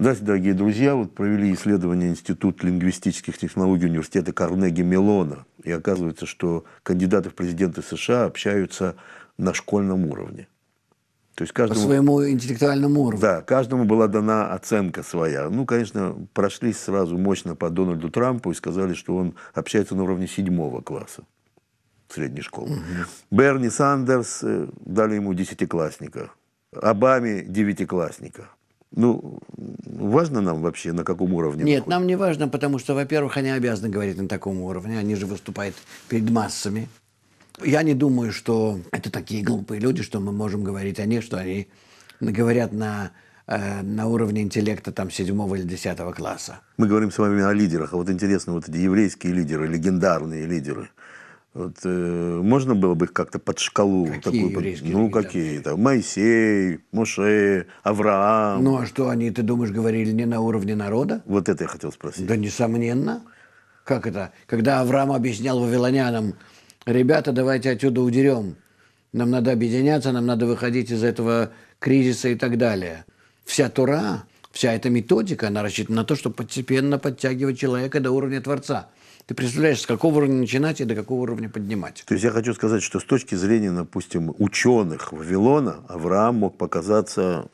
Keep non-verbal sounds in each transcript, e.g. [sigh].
Здравствуйте, дорогие друзья. Вот провели исследование Институт лингвистических технологий университета Карнеги Мелона. И оказывается, что кандидаты в президенты США общаются на школьном уровне. То есть каждому, По своему интеллектуальному уровню. Да, каждому была дана оценка своя. Ну, конечно, прошлись сразу мощно по Дональду Трампу и сказали, что он общается на уровне седьмого класса средней школы. Угу. Берни Сандерс э, дали ему десятиклассника. Обаме девятиклассника. Ну, важно нам вообще, на каком уровне? Нет, нам не важно, потому что, во-первых, они обязаны говорить на таком уровне, они же выступают перед массами. Я не думаю, что это такие глупые люди, что мы можем говорить о них, что они говорят на э, на уровне интеллекта там седьмого или десятого класса. Мы говорим с вами о лидерах, а вот интересно, вот эти еврейские лидеры, легендарные лидеры. Вот, э, можно было бы их как-то под шкалу какие такую, еврейские ну какие то Моисей, Моше, Авраам. Ну а что они, ты думаешь, говорили не на уровне народа? Вот это я хотел спросить. Да несомненно. Как это? Когда Авраам объяснял вавилонянам, ребята, давайте отсюда удерем, нам надо объединяться, нам надо выходить из этого кризиса и так далее. Вся Тура, вся эта методика, она рассчитана на то, чтобы постепенно подтягивать человека до уровня Творца – ты представляешь, с какого уровня начинать и до какого уровня поднимать. То есть я хочу сказать, что с точки зрения, допустим, ученых Вавилона, Авраам мог показаться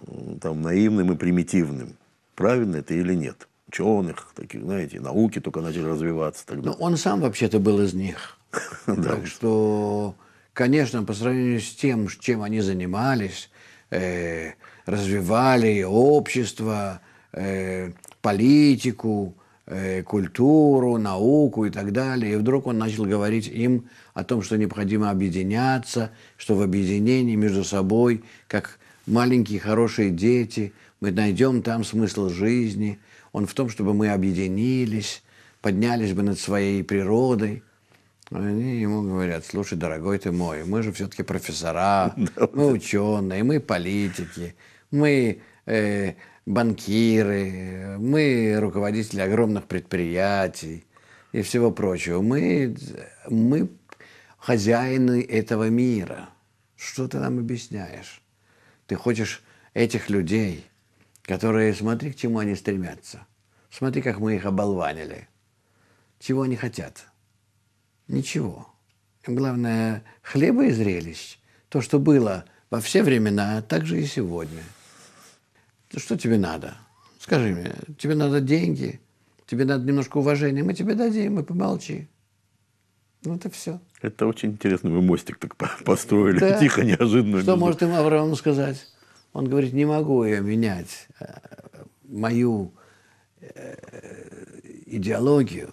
там, наивным и примитивным. Правильно это или нет? Ученых, таких, знаете, науки только начали развиваться тогда. Но он сам вообще-то был из них. [laughs] Так что, конечно, по сравнению с тем, чем они занимались, э, развивали общество, э, политику, Э, культуру, науку и так далее. И вдруг он начал говорить им о том, что необходимо объединяться, что в объединении между собой, как маленькие хорошие дети, мы найдем там смысл жизни. Он в том, чтобы мы объединились, поднялись бы над своей природой. Они ему говорят, слушай, дорогой ты мой, мы же все-таки профессора, [laughs] мы ученые, мы политики, мы э, банкиры, мы руководители огромных предприятий и всего прочего. Мы, мы хозяины этого мира. Что ты нам объясняешь? Ты хочешь этих людей, которые, смотри, к чему они стремятся. Смотри, как мы их оболванили. Чего они хотят? Ничего. главное хлеба и зрелищ. То, что было во все времена, так же и сегодня – ну что тебе надо? Скажи мне, тебе надо деньги, тебе надо немножко уважения, мы тебе дадим, и помолчи. Ну, это все. Это очень интересно, вы мостик так построили, да. тихо, неожиданно. Что может им Авраам сказать? Он говорит, не могу я менять э, мою э, идеологию,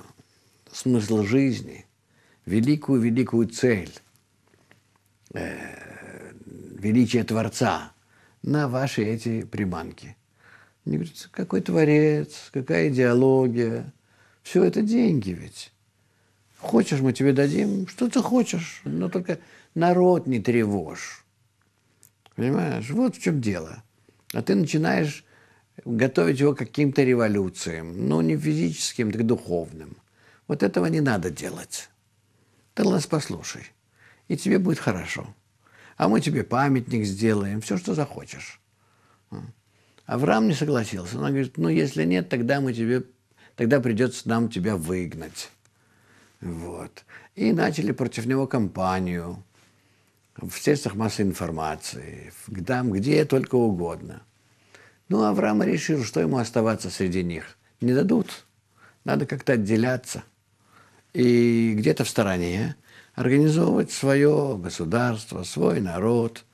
смысл жизни, великую-великую цель, э, величие Творца, на ваши эти приманки. Мне говорят, какой творец, какая идеология. Все это деньги ведь. Хочешь, мы тебе дадим, что ты хочешь, но только народ не тревожь. Понимаешь, вот в чем дело. А ты начинаешь готовить его к каким-то революциям, ну, не физическим, так духовным. Вот этого не надо делать. Ты нас послушай, и тебе будет хорошо а мы тебе памятник сделаем, все, что захочешь. Авраам не согласился. Она говорит, ну, если нет, тогда мы тебе, тогда придется нам тебя выгнать. Вот. И начали против него кампанию в средствах массовой информации, там, где только угодно. Ну, Авраам решил, что ему оставаться среди них. Не дадут. Надо как-то отделяться. И где-то в стороне организовывать свое государство, свой народ,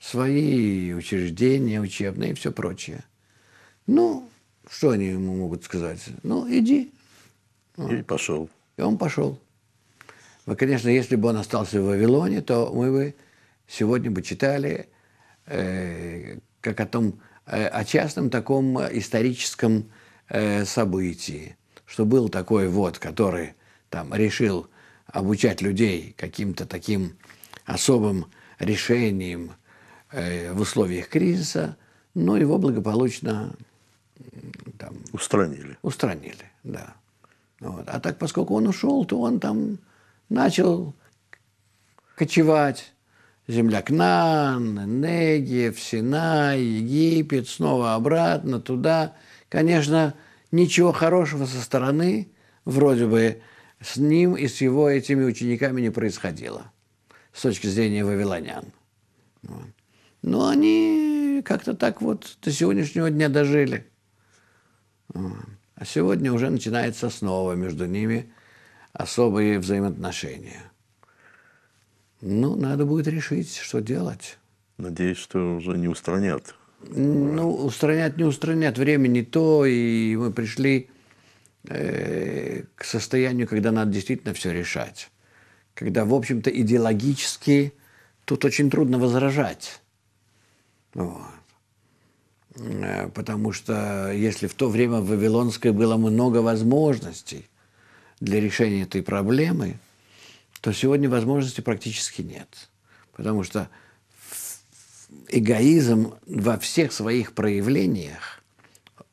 свои учреждения учебные и все прочее. Ну, что они ему могут сказать? Ну, иди. Ну, и пошел. И он пошел. Но, конечно, если бы он остался в Вавилоне, то мы бы сегодня бы читали э, как о том, э, о частном таком историческом э, событии, что был такой вот, который там решил обучать людей каким-то таким особым решениям э, в условиях кризиса, но ну, его благополучно там, устранили. Устранили, да. Вот. А так, поскольку он ушел, то он там начал кочевать. Земля Кнан, Негев, Синай, Египет, снова обратно, туда. Конечно, ничего хорошего со стороны, вроде бы, с ним и с его этими учениками не происходило с точки зрения вавилонян. Но они как-то так вот до сегодняшнего дня дожили. А сегодня уже начинается снова между ними особые взаимоотношения. Ну, надо будет решить, что делать. Надеюсь, что уже не устранят. Ну, устранят, не устранят. Время не то, и мы пришли Э, к состоянию, когда надо действительно все решать. Когда, в общем-то, идеологически тут очень трудно возражать. Вот. Э, потому что если в то время в Вавилонской было много возможностей для решения этой проблемы, то сегодня возможностей практически нет. Потому что эгоизм во всех своих проявлениях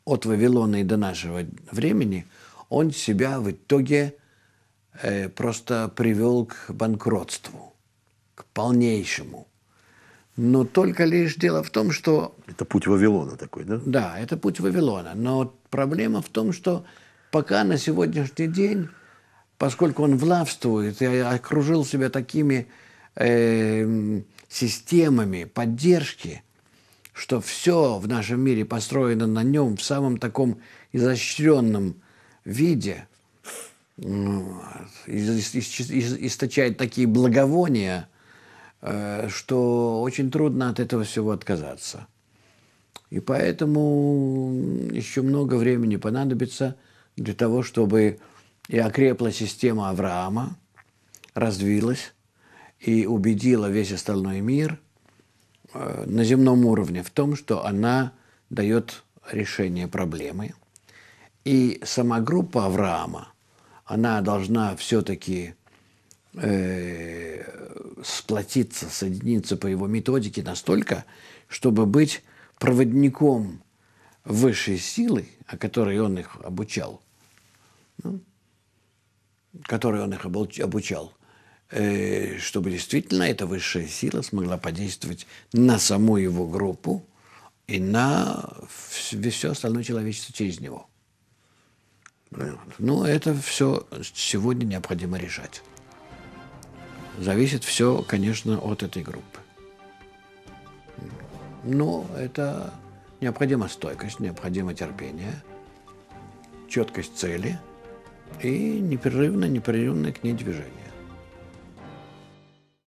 от Вавилона и до нашего времени он себя в итоге э, просто привел к банкротству, к полнейшему. Но только лишь дело в том, что... Это путь Вавилона такой, да? Да, это путь Вавилона. Но проблема в том, что пока на сегодняшний день, поскольку он влавствует и окружил себя такими э, системами поддержки, что все в нашем мире построено на нем в самом таком изощренном виде ну, источает такие благовония, э, что очень трудно от этого всего отказаться. И поэтому еще много времени понадобится для того, чтобы и окрепла система Авраама, развилась и убедила весь остальной мир э, на земном уровне в том, что она дает решение проблемы – и сама группа Авраама, она должна все-таки э, сплотиться, соединиться по его методике настолько, чтобы быть проводником высшей силы, о которой он их обучал, ну, которой он их обучал, э, чтобы действительно эта высшая сила смогла подействовать на саму его группу и на все остальное человечество через него. Ну, это все сегодня необходимо решать. Зависит все, конечно, от этой группы. Но это необходима стойкость, необходимо терпение, четкость цели и непрерывное, непрерывное к ней движение.